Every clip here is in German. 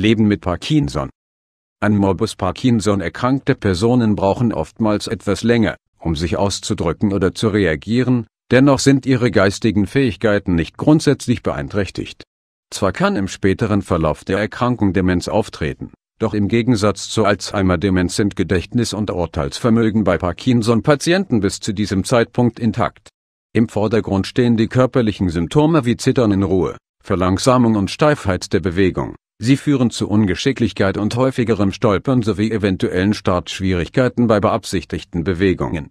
Leben mit Parkinson An Morbus Parkinson erkrankte Personen brauchen oftmals etwas länger, um sich auszudrücken oder zu reagieren, dennoch sind ihre geistigen Fähigkeiten nicht grundsätzlich beeinträchtigt. Zwar kann im späteren Verlauf der Erkrankung Demenz auftreten, doch im Gegensatz zur Alzheimer-Demenz sind Gedächtnis und Urteilsvermögen bei Parkinson-Patienten bis zu diesem Zeitpunkt intakt. Im Vordergrund stehen die körperlichen Symptome wie Zittern in Ruhe, Verlangsamung und Steifheit der Bewegung, Sie führen zu Ungeschicklichkeit und häufigerem Stolpern sowie eventuellen Startschwierigkeiten bei beabsichtigten Bewegungen.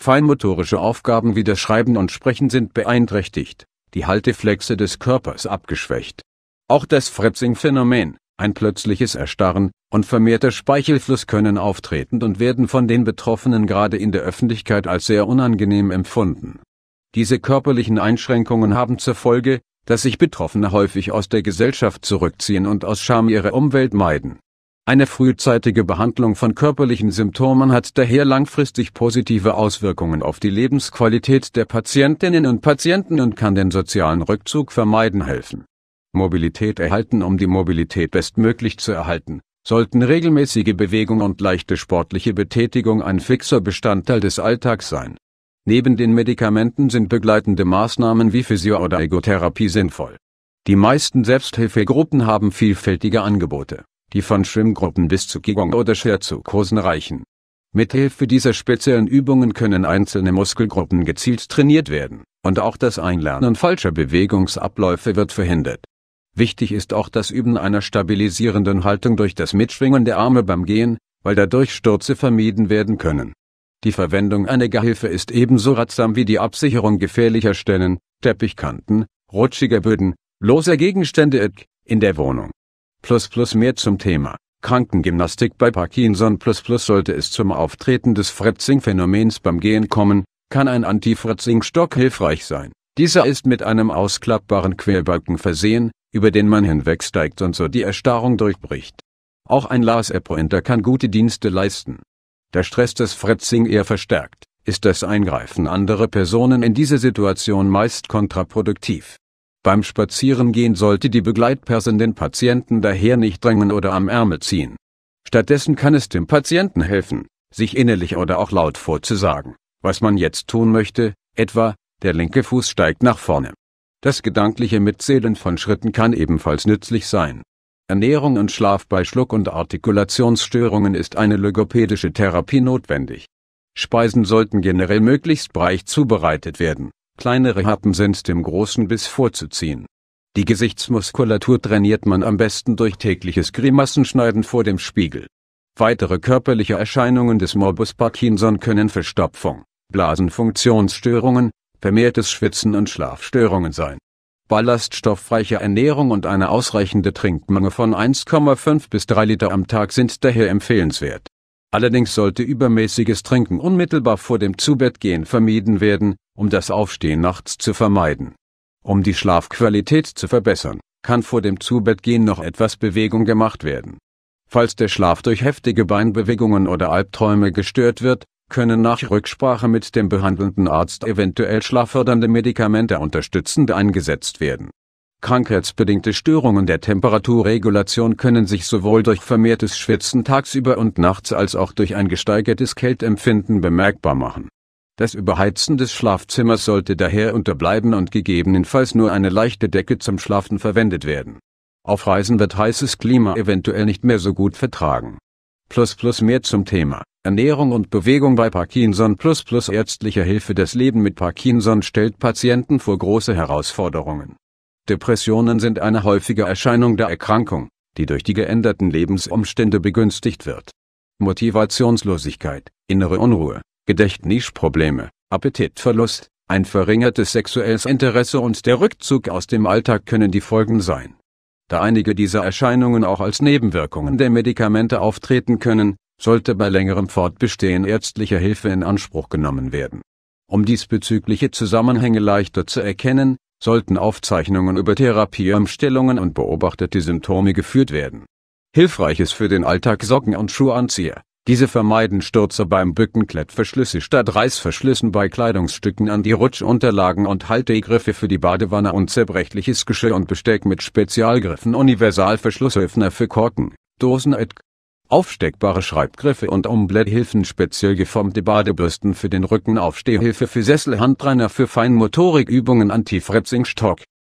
Feinmotorische Aufgaben wie das Schreiben und Sprechen sind beeinträchtigt, die Halteflexe des Körpers abgeschwächt. Auch das Fretzing-Phänomen, ein plötzliches Erstarren, und vermehrter Speichelfluss können auftreten und werden von den Betroffenen gerade in der Öffentlichkeit als sehr unangenehm empfunden. Diese körperlichen Einschränkungen haben zur Folge, dass sich Betroffene häufig aus der Gesellschaft zurückziehen und aus Scham ihre Umwelt meiden. Eine frühzeitige Behandlung von körperlichen Symptomen hat daher langfristig positive Auswirkungen auf die Lebensqualität der Patientinnen und Patienten und kann den sozialen Rückzug vermeiden helfen. Mobilität erhalten Um die Mobilität bestmöglich zu erhalten, sollten regelmäßige Bewegung und leichte sportliche Betätigung ein fixer Bestandteil des Alltags sein Neben den Medikamenten sind begleitende Maßnahmen wie Physio- oder Egotherapie sinnvoll. Die meisten Selbsthilfegruppen haben vielfältige Angebote, die von Schwimmgruppen bis zu Qigong oder Shiatsu-Kursen reichen. Mithilfe dieser speziellen Übungen können einzelne Muskelgruppen gezielt trainiert werden, und auch das Einlernen falscher Bewegungsabläufe wird verhindert. Wichtig ist auch das Üben einer stabilisierenden Haltung durch das Mitschwingen der Arme beim Gehen, weil dadurch Stürze vermieden werden können. Die Verwendung einer Gehilfe ist ebenso ratsam wie die Absicherung gefährlicher Stellen, Teppichkanten, rutschiger Böden, loser Gegenstände in der Wohnung. Plus plus mehr zum Thema Krankengymnastik bei Parkinson plus plus sollte es zum Auftreten des Fritzing-Phänomens beim Gehen kommen, kann ein Anti-Fritzing-Stock hilfreich sein. Dieser ist mit einem ausklappbaren Querbalken versehen, über den man hinwegsteigt und so die Erstarrung durchbricht. Auch ein Laserpointer kann gute Dienste leisten. Der Stress des Fretzing eher verstärkt, ist das Eingreifen anderer Personen in diese Situation meist kontraproduktiv. Beim Spazierengehen sollte die Begleitperson den Patienten daher nicht drängen oder am Ärmel ziehen. Stattdessen kann es dem Patienten helfen, sich innerlich oder auch laut vorzusagen, was man jetzt tun möchte, etwa, der linke Fuß steigt nach vorne. Das gedankliche Mitzählen von Schritten kann ebenfalls nützlich sein. Ernährung und Schlaf bei Schluck- und Artikulationsstörungen ist eine logopädische Therapie notwendig. Speisen sollten generell möglichst breit zubereitet werden. Kleinere Happen sind dem großen Biss vorzuziehen. Die Gesichtsmuskulatur trainiert man am besten durch tägliches Grimassenschneiden vor dem Spiegel. Weitere körperliche Erscheinungen des Morbus Parkinson können Verstopfung, Blasenfunktionsstörungen, vermehrtes Schwitzen und Schlafstörungen sein Ballaststoffreiche Ernährung und eine ausreichende Trinkmenge von 1,5 bis 3 Liter am Tag sind daher empfehlenswert. Allerdings sollte übermäßiges Trinken unmittelbar vor dem Zubettgehen vermieden werden, um das Aufstehen nachts zu vermeiden. Um die Schlafqualität zu verbessern, kann vor dem Zubettgehen noch etwas Bewegung gemacht werden. Falls der Schlaf durch heftige Beinbewegungen oder Albträume gestört wird, können nach Rücksprache mit dem behandelnden Arzt eventuell schlaffördernde Medikamente unterstützend eingesetzt werden. Krankheitsbedingte Störungen der Temperaturregulation können sich sowohl durch vermehrtes Schwitzen tagsüber und nachts als auch durch ein gesteigertes Kältempfinden bemerkbar machen. Das Überheizen des Schlafzimmers sollte daher unterbleiben und gegebenenfalls nur eine leichte Decke zum Schlafen verwendet werden. Auf Reisen wird heißes Klima eventuell nicht mehr so gut vertragen plus plus Mehr zum Thema Ernährung und Bewegung bei Parkinson plus plus Ärztliche Hilfe Das Leben mit Parkinson stellt Patienten vor große Herausforderungen. Depressionen sind eine häufige Erscheinung der Erkrankung, die durch die geänderten Lebensumstände begünstigt wird. Motivationslosigkeit, innere Unruhe, Gedächtnisprobleme, Appetitverlust, ein verringertes sexuelles Interesse und der Rückzug aus dem Alltag können die Folgen sein da einige dieser Erscheinungen auch als Nebenwirkungen der Medikamente auftreten können, sollte bei längerem Fortbestehen ärztlicher Hilfe in Anspruch genommen werden. Um diesbezügliche Zusammenhänge leichter zu erkennen, sollten Aufzeichnungen über Therapieumstellungen und beobachtete Symptome geführt werden. Hilfreiches für den Alltag Socken und Schuhanzieher diese vermeiden Stürze beim Bücken Klettverschlüsse statt Reißverschlüssen bei Kleidungsstücken an die Rutschunterlagen und Haltegriffe für die Badewanne und zerbrechliches Geschirr und Besteck mit Spezialgriffen Universalverschlussöffner für Korken, Dosen etc. Aufsteckbare Schreibgriffe und Umblätthilfen speziell geformte Badebürsten für den Rücken Aufstehhilfe für Sessel Handtrainer für Feinmotorikübungen anti stock